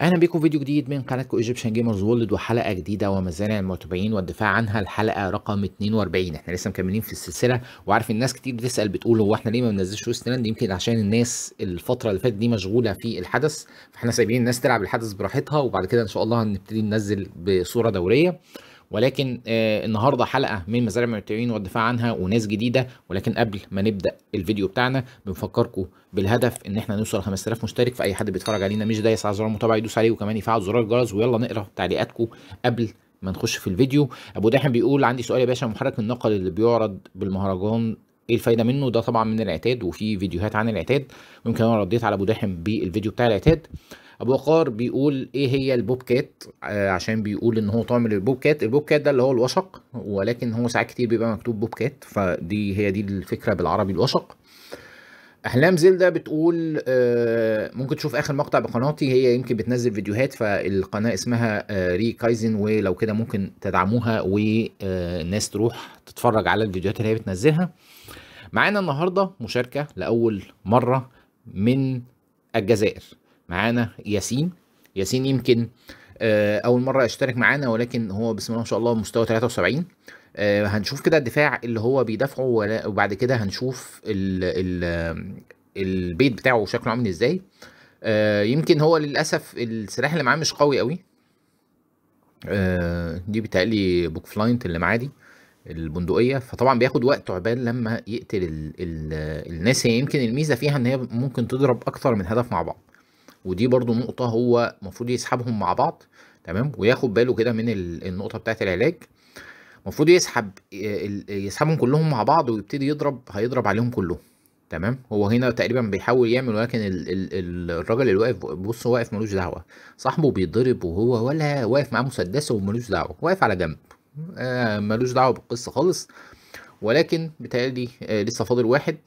اهلا بكم فيديو جديد من قناتكم ايجيبشن جيمرز وولد وحلقه جديده ومزارع المتابعين والدفاع عنها الحلقه رقم 42 احنا لسه مكملين في السلسله وعارف الناس كتير بتسال بتقول هو احنا ليه ما بننزلش ويست يمكن عشان الناس الفتره اللي فاتت دي مشغوله في الحدث فاحنا سايبين الناس تلعب الحدث براحتها وبعد كده ان شاء الله هنبتدي ننزل بصوره دوريه ولكن آه، النهارده حلقه من مزارع المتابعين والدفاع عنها وناس جديده ولكن قبل ما نبدا الفيديو بتاعنا بنفكركم بالهدف ان احنا نوصل 5000 مشترك فاي حد بيتفرج علينا مش دايس على زرار المتابعه يدوس عليه وكمان يفعل زرار الجرس ويلا نقرا تعليقاتكم قبل ما نخش في الفيديو ابو دحم بيقول عندي سؤال يا باشا محرك النقل اللي بيعرض بالمهرجان ايه الفايده منه ده طبعا من العتاد وفي فيديوهات عن العتاد ممكن انا رديت على ابو دحم بالفيديو بتاع العتاد ابو وقار بيقول ايه هي البوب كات آه، عشان بيقول ان هو طعم البوب كات البوب كات ده اللي هو الوشق ولكن هو ساعات كتير بيبقى مكتوب بوب كات فدي هي دي الفكره بالعربي الوشق احلام زلده بتقول آه، ممكن تشوف اخر مقطع بقناتي هي يمكن بتنزل فيديوهات فالقناه اسمها آه، ري كايزن ولو كده ممكن تدعموها والناس تروح تتفرج على الفيديوهات اللي هي بتنزلها معانا النهارده مشاركه لاول مره من الجزائر معانا ياسين ياسين يمكن آه، اول مره يشترك معانا ولكن هو بسم الله ما شاء الله مستوى 73 آه، هنشوف كده الدفاع اللي هو بيدافعه وبعد كده هنشوف ال البيت بتاعه شكله عامل ازاي آه، يمكن هو للاسف السلاح اللي معاه مش قوي قوي دي بتقلي بوك فلاينت اللي معاه دي البندقيه فطبعا بياخد وقت عقبال لما يقتل الـ الـ الناس هي يمكن الميزه فيها ان هي ممكن تضرب اكتر من هدف مع بعض ودي برضو نقطه هو المفروض يسحبهم مع بعض تمام وياخد باله كده من النقطه بتاعه العلاج المفروض يسحب يسحبهم كلهم مع بعض ويبتدي يضرب هيضرب عليهم كلهم تمام هو هنا تقريبا بيحاول يعمل ولكن ال ال الراجل اللي واقف بص واقف ملوش دعوه صاحبه بيتضرب وهو ولا واقف معاه مسدسه وملوش دعوه واقف على جنب آه ملوش دعوه بالقصه خالص ولكن بتهيألي آه لسه فاضل واحد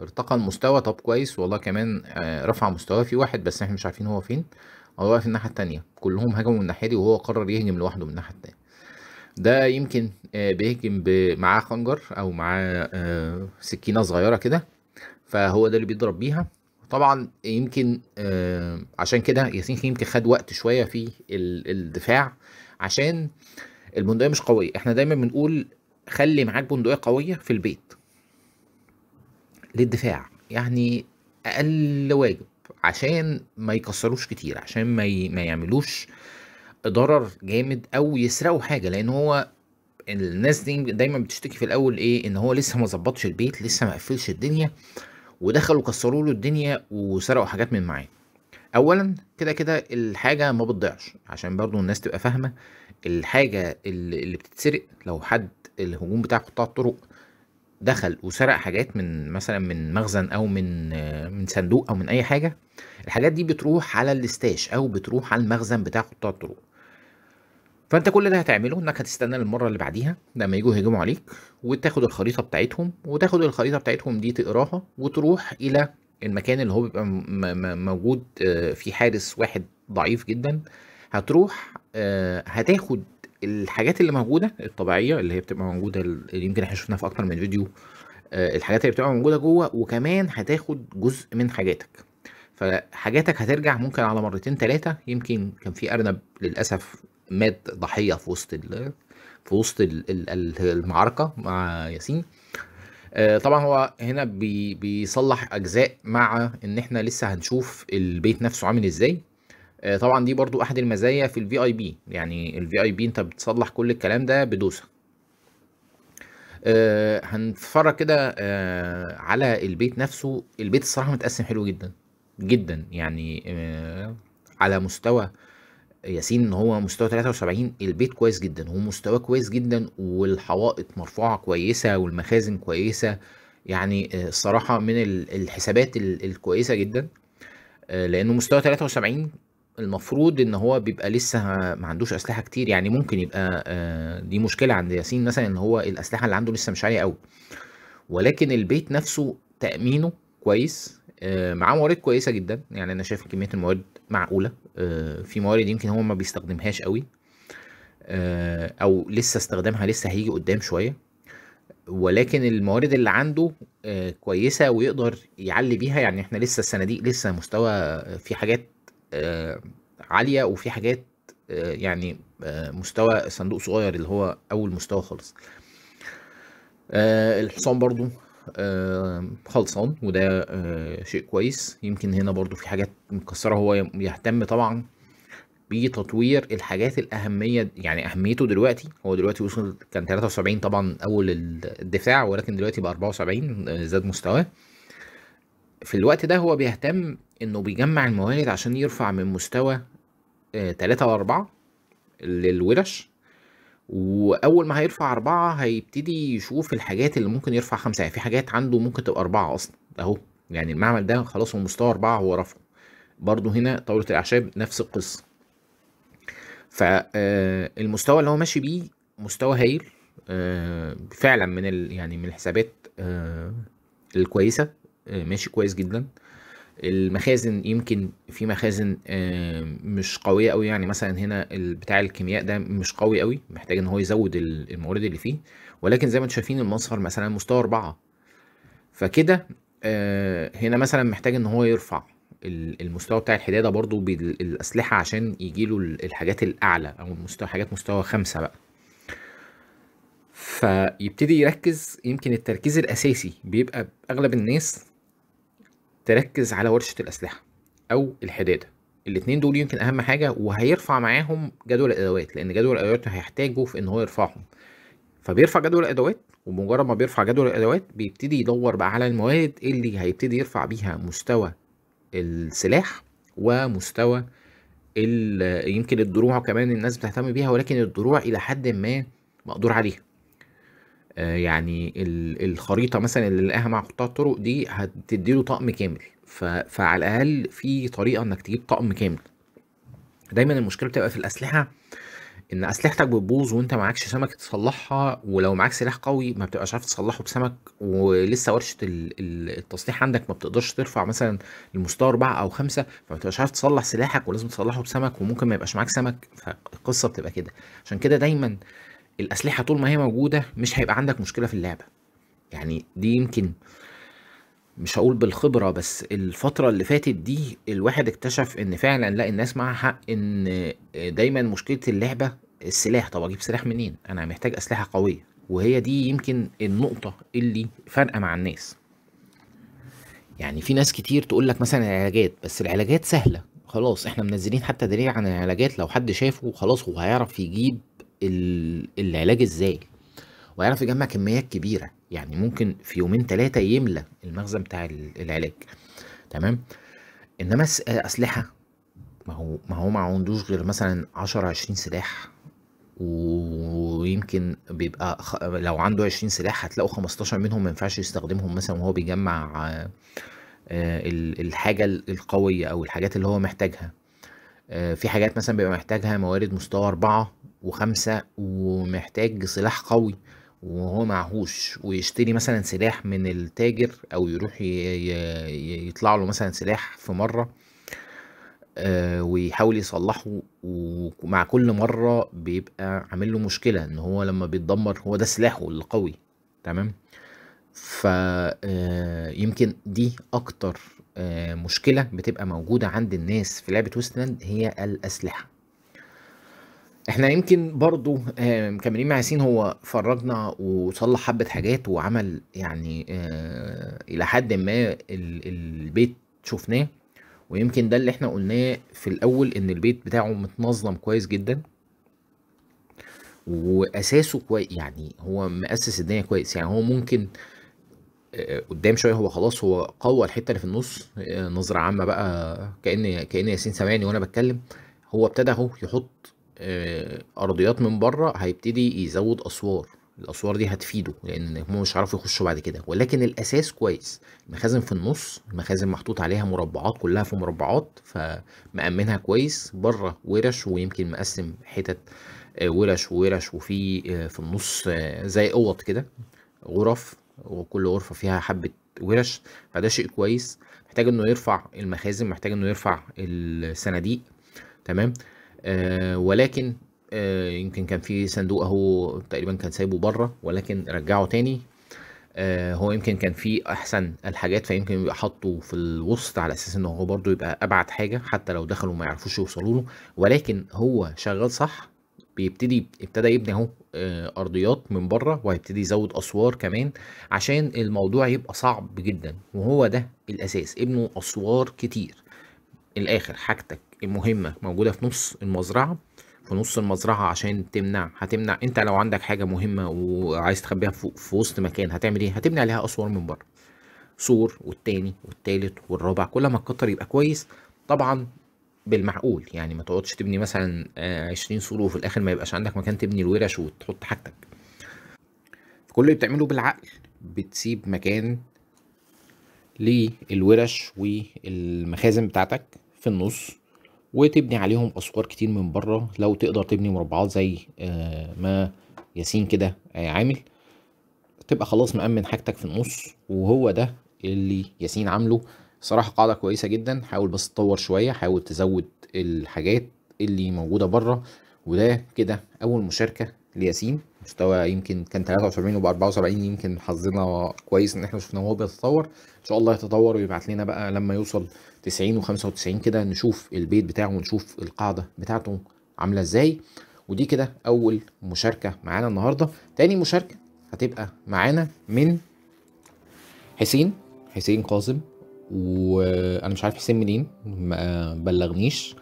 ارتقى المستوى طب كويس والله كمان آه، رفع مستواه في واحد بس احنا مش عارفين هو فين هو واقف الناحيه التانية كلهم هجموا من الناحيه دي وهو قرر يهجم لوحده من الناحيه التانية ده يمكن آه، بيهجم معاه خنجر او معاه آه، سكينه صغيره كده فهو ده اللي بيضرب بيها طبعا يمكن عشان كده ياسين يمكن خد وقت شويه في الدفاع عشان البندقيه مش قويه احنا دايما بنقول خلي معاك بندقيه قويه في البيت للدفاع يعني اقل واجب عشان ما يكسروش كتير عشان ما, ي... ما يعملوش ضرر جامد او يسرقوا حاجه لان هو الناس دي دايما بتشتكي في الاول ايه ان هو لسه ما ظبطش البيت لسه ما قفلش الدنيا ودخلوا كسروا له الدنيا وسرقوا حاجات من معاه اولا كده كده الحاجه ما بتضيعش عشان برضو الناس تبقى فاهمه الحاجه اللي بتتسرق لو حد الهجوم بتاع قطاع الطرق دخل وسرق حاجات من مثلا من مخزن او من من صندوق او من اي حاجه الحاجات دي بتروح على الاستاش او بتروح على المخزن بتاع قطاع الطرق فانت كل ده هتعمله انك هتستنى المره اللي بعديها لما يجوا يهجموا عليك وتاخد الخريطه بتاعتهم وتاخد الخريطه بتاعتهم دي تقراها وتروح الى المكان اللي هو بيبقى موجود آه، فيه حارس واحد ضعيف جدا هتروح آه، هتاخد الحاجات اللي موجوده الطبيعيه اللي هي بتبقى موجوده اللي يمكن احنا شفناها في اكتر من فيديو آه، الحاجات اللي بتبقى موجوده جوه وكمان هتاخد جزء من حاجاتك فحاجاتك هترجع ممكن على مرتين ثلاثه يمكن كان في ارنب للاسف مات ضحيه في وسط في وسط المعركه مع ياسين آه، طبعا هو هنا بيصلح اجزاء مع ان احنا لسه هنشوف البيت نفسه عامل ازاي آه، طبعا دي برضو احد المزايا في الفي اي بي يعني الفي اي بي انت بتصلح كل الكلام ده بدوسه أه هنتفرج كده أه على البيت نفسه البيت الصراحه متقسم حلو جدا جدا يعني أه على مستوى ياسين ان هو مستوى 73 البيت كويس جدا هو مستوى كويس جدا والحوائط مرفوعه كويسه والمخازن كويسه يعني آه، الصراحه من الحسابات الكويسه جدا آه، لانه مستوى 73 المفروض ان هو بيبقى لسه ما عندوش اسلحه كتير يعني ممكن يبقى آه، دي مشكله عند ياسين مثلا ان هو الاسلحه اللي عنده لسه مش عاليه قوي ولكن البيت نفسه تامينه كويس آه، معاه موارد كويسه جدا يعني انا شايف كميه الموارد معقوله آه، في موارد يمكن هو ما بيستخدمهاش قوي او لسه استخدامها لسه هيجي قدام شويه ولكن الموارد اللي عنده كويسه ويقدر يعلي بيها يعني احنا لسه الصناديق لسه مستوى في حاجات آه، عاليه وفي حاجات آه، يعني آه، مستوى صندوق صغير اللي هو اول مستوى خالص الحصان برضو خلصان وده شيء كويس يمكن هنا برضو في حاجات مكسره هو يهتم طبعا بتطوير الحاجات الأهمية يعني أهميته دلوقتي هو دلوقتي وصل كان 73 طبعا أول الدفاع ولكن دلوقتي بقى 74 زاد مستواه في الوقت ده هو بيهتم انه بيجمع الموارد عشان يرفع من مستوى آه، تلاتة وأربعة للورش وأول ما هيرفع أربعة هيبتدي يشوف الحاجات اللي ممكن يرفع خمسة يعني في حاجات عنده ممكن تبقى أربعة أصلا أهو يعني المعمل ده خلاص هو مستوى أربعة هو رفعه برضه هنا طاولة الأعشاب نفس القصة فالمستوى آه، اللي هو ماشي بيه مستوى هايل آه، فعلا من ال يعني من الحسابات الكويسة آه، ماشي كويس جدا المخازن يمكن في مخازن آه، مش قويه قوي يعني مثلا هنا بتاع الكيمياء ده مش قوي قوي محتاج ان هو يزود الموارد اللي فيه ولكن زي ما انتم شايفين المصفر مثلا مستوى أربعة فكده آه، هنا مثلا محتاج ان هو يرفع المستوى بتاع الحداده برضو بالاسلحه عشان يجي له الحاجات الاعلى او مستوى حاجات مستوى خمسة بقى فيبتدي يركز يمكن التركيز الاساسي بيبقى اغلب الناس تركز على ورشة الأسلحة أو الحدادة الاثنين دول يمكن أهم حاجة وهيرفع معاهم جدول الأدوات لأن جدول الأدوات هيحتاجه في إن هو يرفعهم فبيرفع جدول الأدوات ومجرد ما بيرفع جدول الأدوات بيبتدي يدور بقى على المواد اللي هيبتدي يرفع بيها مستوى السلاح ومستوى يمكن الدروع كمان الناس بتهتم بيها ولكن الدروع إلى حد ما مقدور عليها آه، يعني الخريطه مثلا اللي لقاها مع قطاع الطرق دي هتديله طقم كامل فعلى الاقل في طريقه انك تجيب طقم كامل دايما المشكله بتبقى في الاسلحه ان اسلحتك بتبوظ وانت معكش سمك تصلحها ولو معاك سلاح قوي ما بتبقاش عارف تصلحه بسمك ولسه ورشه التصليح عندك ما بتقدرش ترفع مثلا لمستوى اربعه او خمسه فما بتبقاش عارف تصلح سلاحك ولازم تصلحه بسمك وممكن ما يبقاش معاك سمك فالقصه بتبقى كده عشان كده دايما الاسلحه طول ما هي موجوده مش هيبقى عندك مشكله في اللعبه يعني دي يمكن مش هقول بالخبره بس الفتره اللي فاتت دي الواحد اكتشف ان فعلا لا الناس معاها حق ان آه، دايما مشكله اللعبه السلاح طب اجيب سلاح منين انا محتاج اسلحه قويه وهي دي يمكن النقطه اللي فارقه مع الناس يعني في ناس كتير تقول لك مثلا العلاجات بس العلاجات سهله خلاص احنا منزلين حتى دليل عن العلاجات لو حد شافه خلاص هو هيعرف يجيب العلاج ازاي ويعرف يجمع كميات كبيره يعني ممكن في يومين ثلاثه يملى المخزن بتاع العلاج تمام انما اسلحه ما هو ما هو ما عندوش غير مثلا 10 20 سلاح ويمكن بيبقى لو عنده 20 سلاح هتلاقوا 15 منهم ما ينفعش يستخدمهم مثلا وهو بيجمع آه، الحاجه القويه او الحاجات اللي هو محتاجها آه، في حاجات مثلا بيبقى محتاجها موارد مستوى أربعة وخمسة ومحتاج سلاح قوي وهو معهوش ويشتري مثلا سلاح من التاجر او يروح يطلع له مثلا سلاح في مرة آه، ويحاول يصلحه ومع كل مرة بيبقى عامل له مشكلة ان هو لما بيتدمر هو ده سلاحه القوي تمام فيمكن آه، دي اكتر آه، مشكلة بتبقى موجودة عند الناس في لعبة ويستلاند هي الاسلحة احنا يمكن برضو مكملين مع ياسين هو فرجنا وصلح حبة حاجات وعمل يعني آه، إلى حد ما البيت شفناه ويمكن ده اللي احنا قلناه في الأول إن البيت بتاعه متنظم كويس جدا وأساسه كويس يعني هو مأسس الدنيا كويس يعني هو ممكن آه، قدام شوية هو خلاص هو قوى الحتة اللي في النص آه، نظرة عامة بقى كأن كأن ياسين سامعني وأنا بتكلم هو ابتدى اهو يحط آه، ارضيات من بره هيبتدي يزود اسوار الاسوار دي هتفيده لان هم مش هيعرفوا يخشوا بعد كده ولكن الاساس كويس المخازن في النص المخازن محطوط عليها مربعات كلها في مربعات فمأمنها كويس بره ورش ويمكن مقسم حتت آه، ورش ورش وفي آه، في النص زي اوض كده غرف وكل غرفه فيها حبه ورش فده شيء كويس محتاج انه يرفع المخازن محتاج انه يرفع الصناديق تمام آه، ولكن آه، يمكن كان في صندوق اهو تقريبا كان سايبه بره ولكن رجعه تاني آه، هو يمكن كان في احسن الحاجات فيمكن يبقى حاطه في الوسط على اساس ان هو برده يبقى ابعد حاجه حتى لو دخلوا ما يعرفوش يوصلوا له ولكن هو شغال صح بيبتدي ابتدى يبني اهو ارضيات من بره وهيبتدي يزود اسوار كمان عشان الموضوع يبقى صعب جدا وهو ده الاساس ابنه اسوار كتير الاخر حاجتك المهمه موجوده في نص المزرعه في نص المزرعه عشان تمنع هتمنع انت لو عندك حاجه مهمه وعايز تخبيها في وسط مكان هتعمل ايه هتبني عليها اسوار من بره سور والتاني والتالت والرابع كل ما تكتر يبقى كويس طبعا بالمعقول يعني ما تقعدش تبني مثلا آه، عشرين سور وفي الاخر ما يبقاش عندك مكان تبني الورش وتحط حاجتك كل اللي بتعمله بالعقل بتسيب مكان للورش والمخازن بتاعتك في النص وتبني عليهم اسوار كتير من بره لو تقدر تبني مربعات زي آه، ما ياسين كده آه، عامل تبقى خلاص مأمن حاجتك في النص وهو ده اللي ياسين عامله صراحة قاعدة كويسة جدا حاول بس تطور شوية حاول تزود الحاجات اللي موجودة بره وده كده أول مشاركة لياسين مستوى يمكن كان 73 وبقى 74 يمكن حظنا كويس ان احنا شفناه وهو بيتطور ان شاء الله يتطور ويبعت لنا بقى لما يوصل 90 و95 كده نشوف البيت بتاعه ونشوف القاعده بتاعته عامله ازاي ودي كده اول مشاركه معانا النهارده تاني مشاركه هتبقى معانا من حسين حسين قاسم وانا مش عارف حسين منين ما بلغنيش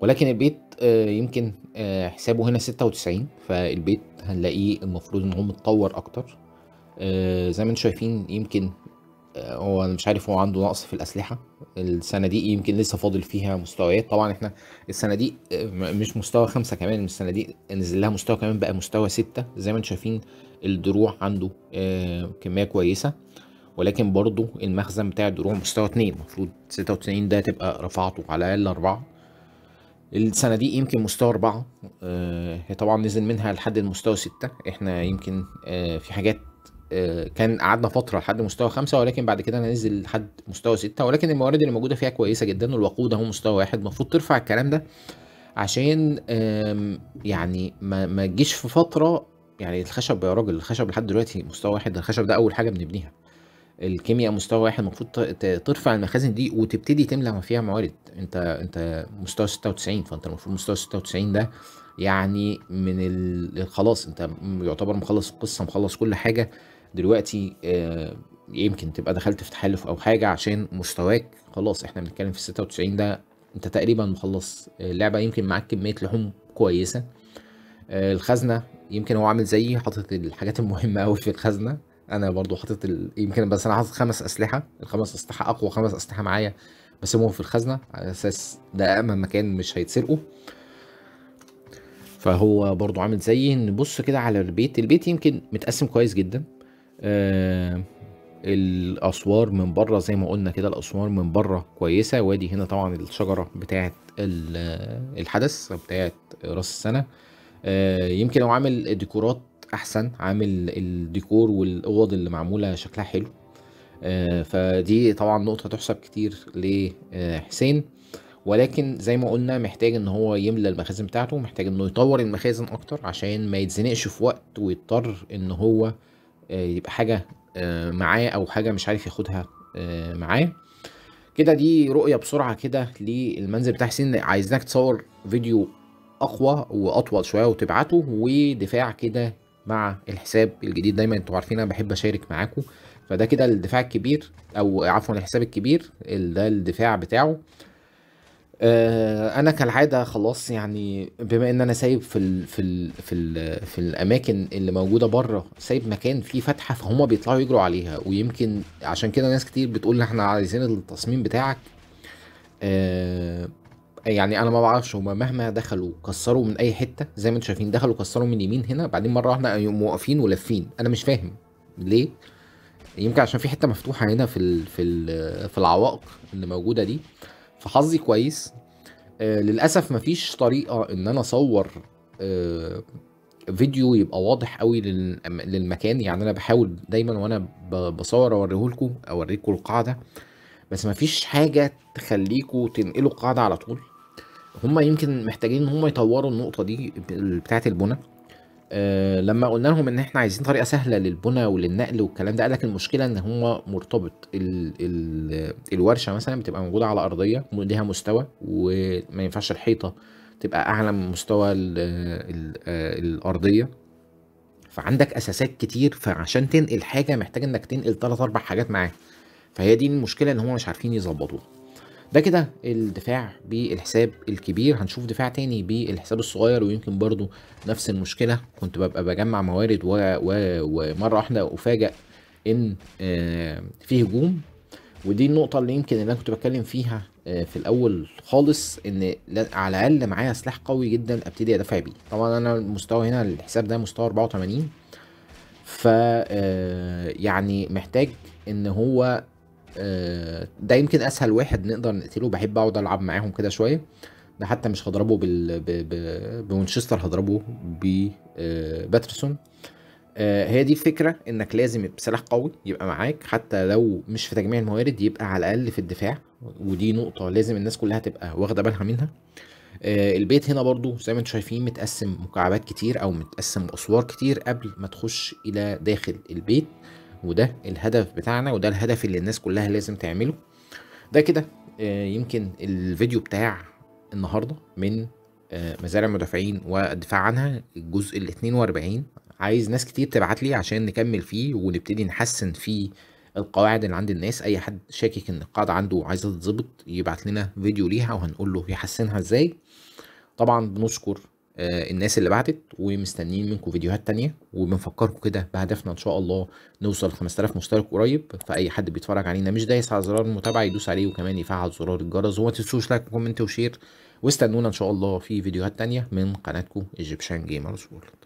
ولكن البيت آه، يمكن آه، حسابه هنا 96 فالبيت هنلاقيه المفروض ان هو متطور اكتر آه، زي ما انتم شايفين يمكن هو انا مش عارف هو عنده نقص في الاسلحه السنه دي يمكن لسه فاضل فيها مستويات طبعا احنا السنه دي آه، مش مستوى خمسة كمان السنه دي نزل لها مستوى كمان بقى مستوى ستة زي ما انتم شايفين الدروع عنده آه، كميه كويسه ولكن برضو المخزن بتاع الدروع مستوى اتنين المفروض ستة وتسعين ده تبقى رفعته على الاقل اربعة السنة دي يمكن مستوى أربعة آه، هي طبعا نزل منها لحد المستوى ستة احنا يمكن في حاجات كان قعدنا فتره لحد مستوى خمسة ولكن بعد كده هننزل لحد مستوى ستة ولكن الموارد اللي موجوده فيها كويسه جدا والوقود اهو مستوى واحد المفروض ترفع الكلام ده عشان يعني ما ما تجيش في فتره يعني الخشب يا راجل الخشب لحد دلوقتي مستوى واحد الخشب ده اول حاجه بنبنيها الكيمياء مستوى واحد المفروض ترفع المخازن دي وتبتدي تملى ما فيها موارد انت انت مستوى 96 فانت المفروض مستوى 96 ده يعني من ال... خلاص انت يعتبر مخلص القصه مخلص كل حاجه دلوقتي آه، يمكن تبقى دخلت في تحالف او حاجه عشان مستواك خلاص احنا بنتكلم في 96 ده انت تقريبا مخلص اللعبه يمكن معاك كميه لحوم كويسه آه، الخزنه يمكن هو عامل زيي حاطط الحاجات المهمه قوي في الخزنه انا برضو حاطط ال... يمكن بس انا حاطط خمس اسلحه الخمس اسلحه اقوى خمس اسلحه معايا بسيبهم في الخزنه على اساس ده امن مكان مش هيتسرقوا فهو برضو عامل زيي نبص كده على البيت البيت يمكن متقسم كويس جدا آه، الاسوار من بره زي ما قلنا كده الاسوار من بره كويسه وادي هنا طبعا الشجره بتاعه الحدث بتاعه راس السنه آه، يمكن لو عامل ديكورات احسن عامل الديكور والاوض اللي معموله شكلها حلو آه، فدي طبعا نقطه تحسب كتير لحسين ولكن زي ما قلنا محتاج ان هو يملى المخازن بتاعته محتاج انه يطور المخازن اكتر عشان ما يتزنقش في وقت ويضطر ان هو آه، يبقى حاجه آه، معاه او حاجه مش عارف ياخدها آه، معاه كده دي رؤيه بسرعه كده للمنزل بتاع حسين عايزينك تصور فيديو اقوى واطول شويه وتبعته ودفاع كده مع الحساب الجديد دايما انتوا عارفين انا بحب اشارك معاكم فده كده الدفاع الكبير او عفوا الحساب الكبير ده الدفاع بتاعه آه، انا كالعاده خلاص يعني بما ان انا سايب في ال في ال في ال في الاماكن اللي موجوده بره سايب مكان فيه فتحه فهم بيطلعوا يجروا عليها ويمكن عشان كده ناس كتير بتقول احنا عايزين التصميم بتاعك آه يعني انا ما بعرفش هما مهما دخلوا كسروا من اي حته زي ما انتم شايفين دخلوا كسروا من يمين هنا بعدين مره واحده يقوموا واقفين ولافين انا مش فاهم ليه يمكن عشان في حته مفتوحه هنا في الـ في الـ في العوائق اللي موجوده دي آه فحظي كويس آه، للاسف مفيش طريقه ان انا اصور آه، فيديو يبقى واضح قوي للمكان يعني انا بحاول دايما وانا بصور لكم اوريكم القاعده بس مفيش حاجه تخليكم تنقلوا القاعده على طول هما يمكن محتاجين ان هما يطوروا النقطه دي بتاعه البنى آه، لما قلنا لهم ان احنا عايزين طريقه سهله للبنى وللنقل والكلام ده قال لك المشكله ان هو مرتبط الـ الـ الورشه مثلا بتبقى موجوده على ارضيه ليها مستوى وما ينفعش الحيطه تبقى اعلى من مستوى الـ الـ آه، الارضيه فعندك اساسات كتير فعشان تنقل حاجه محتاج انك تنقل ثلاث اربع حاجات معاها فهي دي المشكله ان هم مش عارفين يظبطوها ده كده الدفاع بالحساب الكبير هنشوف دفاع تاني بالحساب الصغير ويمكن برضو نفس المشكله كنت ببقى بجمع موارد و... و... ومره واحده افاجئ ان آه، في هجوم ودي النقطة اللي يمكن اللي انا كنت بتكلم فيها آه، في الاول خالص ان على الاقل معايا سلاح قوي جدا ابتدي ادافع بيه طبعا انا المستوى هنا الحساب ده مستوى 84 ف آه، يعني محتاج ان هو آه، ده يمكن اسهل واحد نقدر نقتله بحب اقعد العب معاهم كده شويه ده حتى مش هضربه بال... ب... ب... بمانشستر هضربه بباترسون آه، آه، هي دي الفكره انك لازم سلاح قوي يبقى معاك حتى لو مش في تجميع الموارد يبقى على الاقل في الدفاع ودي نقطه لازم الناس كلها تبقى واخده بالها منها البيت هنا برضو زي ما انتم شايفين متقسم مكعبات كتير او متقسم اسوار كتير قبل ما تخش الى داخل البيت وده الهدف بتاعنا وده الهدف اللي الناس كلها لازم تعمله ده كده آه، يمكن الفيديو بتاع النهارده من آه، مزارع المدافعين والدفاع عنها الجزء ال 42 عايز ناس كتير تبعت لي عشان نكمل فيه ونبتدي نحسن فيه القواعد اللي عند الناس اي حد شاكك ان القاعده عنده عايزه تتظبط يبعت لنا فيديو ليها وهنقول له يحسنها ازاي طبعا بنشكر آه، الناس اللي بعتت ومستنيين منكم فيديوهات تانية وبنفكركم كده بهدفنا ان شاء الله نوصل 5000 مشترك قريب فاي حد بيتفرج علينا مش دايس على زرار المتابعه يدوس عليه وكمان يفعل زرار الجرس وما تنسوش لايك وكومنت وشير واستنونا ان شاء الله في فيديوهات تانية من قناتكم ايجيبشن جيمرز وورلد